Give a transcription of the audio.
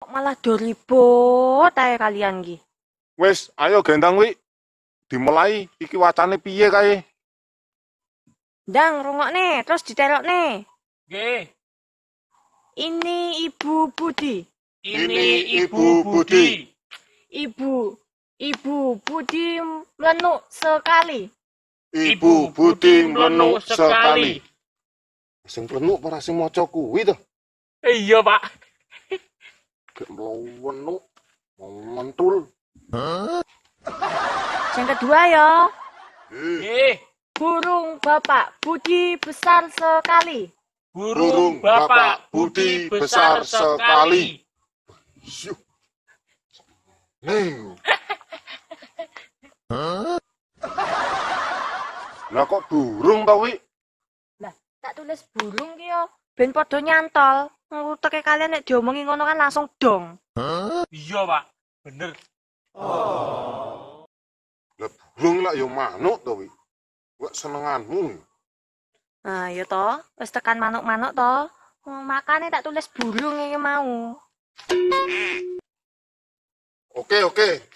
Kok malah doribo tae kalian ki. Wes, ayo gendang wi. Dimulai iki wacane piye kae? Dang, rungokne, terus ditelokne. Nggih. Ini Ibu Budi. Ini Ibu Budi. Ibu, Ibu Budi melenuk sekali. Ibu Budi melenuk sekali. Sing melenuk para sing maca kuwi to. Eh, iya, Pak gek mlowon no. Mentul. Yang kedua ya. Eh. Burung Bapak Budi besar sekali. Burung, Burung Bapak Budi besar, besar sekali. Neng. Lah kok burung tau wi? Lah tak tulis burung ki yo ben padha nyantol. Uteke kalian nek diomongi ngono kan langsung dong. Iya, Pak. Bener. Oh. Lah burung lah yo manuk to, Wi. Wak senenganmu. Nah, ya to, wis tekan manuk-manuk to. Makane tak tulis burung iki mau. Oke, oke.